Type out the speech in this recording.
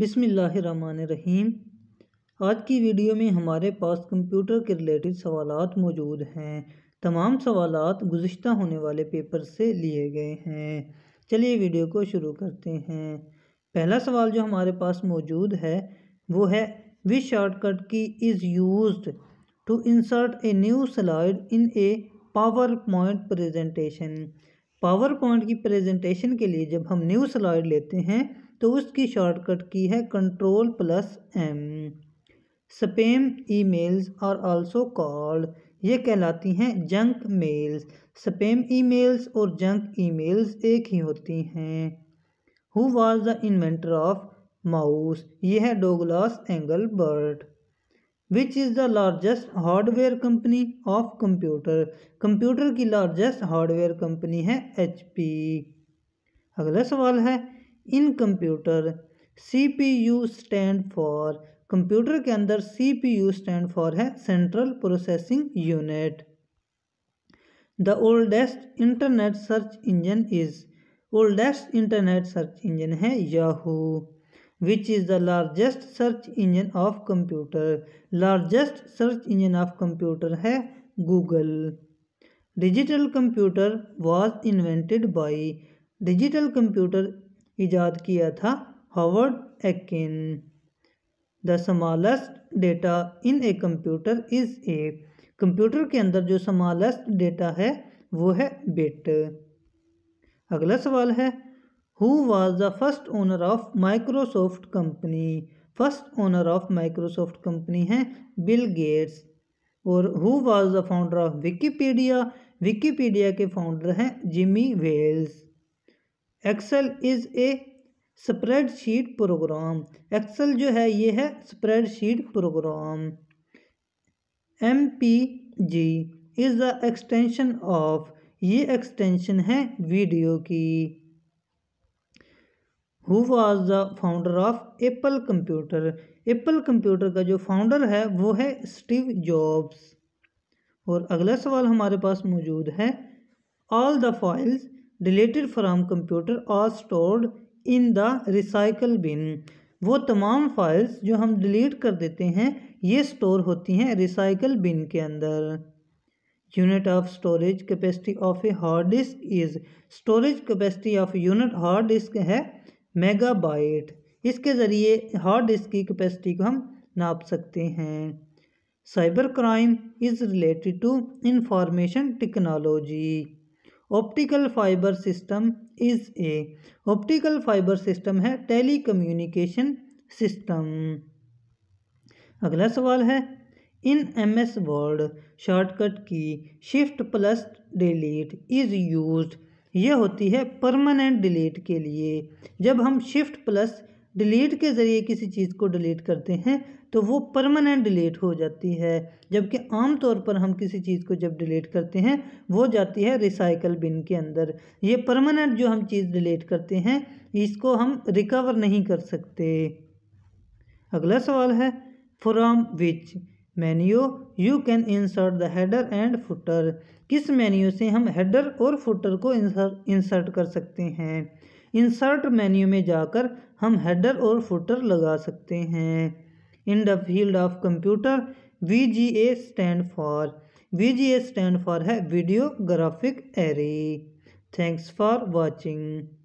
बिसमीम आज की वीडियो में हमारे पास कंप्यूटर के रिलेटेड सवाल मौजूद हैं तमाम सवाल गुज्त होने वाले पेपर से लिए गए हैं चलिए वीडियो को शुरू करते हैं पहला सवाल जो हमारे पास मौजूद है वो है which shortcut key is use to insert a new slide in a PowerPoint presentation PowerPoint की प्रेजेंटेशन के लिए जब हम न्यू स्लाइड लेते हैं तो उसकी शॉर्टकट की है control plus M spam emails are also called ये कहलाती हैं जंक मेल्स स्पेम ईमेल्स और जंक ईमेल्स एक ही होती हैं who was the inventor of mouse ये है Douglas Engelbart which is the largest hardware company of computer computer की लार्जेस्ट हार्डवेयर कंपनी है एच अगला सवाल है in computer C P U stand for computer के अंदर सीपीयू स्टैंड फॉर है central processing unit the oldest internet search engine is oldest internet search engine है Yahoo which is the largest search engine of computer largest search engine of computer है Google digital computer was invented by digital computer ईजाद किया था Howard Aiken the smallest data in a computer is a computer के अंदर जो समालेस्ट data है वो है बिट अगला सवाल है who was the first owner of Microsoft company first owner of Microsoft company है बिल गेट्स और who was the founder of Wikipedia Wikipedia के फाउंडर हैं Jimmy Wales Excel is a spreadsheet program Excel जो है ये है spreadsheet program M P G is the extension of ये extension है वीडियो की who was the founder of Apple computer Apple computer का जो फाउंडर है वो है स्टीव जॉब्स और अगला सवाल हमारे पास मौजूद है all the files deleted from computer are stored in the recycle bin वो तमाम फाइल्स जो हम डिलीट कर देते हैं ये स्टोर होती हैं रिसाइकल बिन के अंदर unit of storage capacity of a hard disk is storage capacity of unit hard disk है मेगाबाइट इसके ज़रिए हार्ड डिस्क की कैपेसिटी को हम नाप सकते हैं cyber crime is related to information technology optical fibre system is a optical fibre system है टेलीकम्युनिकेशन सिस्टम अगला सवाल है in M S word shortcut key shift plus delete is use यह होती है परमानेंट डिलीट के लिए जब हम शिफ्ट प्लस डिलीट के ज़रिए किसी चीज़ को डिलीट करते हैं तो वो परमानेंट डिलीट हो जाती है जबकि आम तौर पर हम किसी चीज़ को जब डिलीट करते हैं वो जाती है रिसाइकल बिन के अंदर ये परमानेंट जो हम चीज़ डिलीट करते हैं इसको हम रिकवर नहीं कर सकते अगला सवाल है from which menu you can insert the header and footer किस मेन्यू से हम हेडर और फुटर को इंसर्ट इंसर्ट कर सकते हैं इंसर्ट मेन्यू में जाकर हम हेडर और फुटर लगा सकते हैं in the field of computer V G A stand for V G A stand for है video graphic array thanks for watching